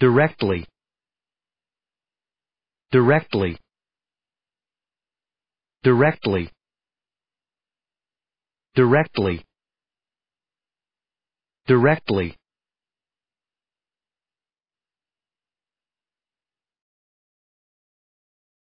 directly directly directly directly directly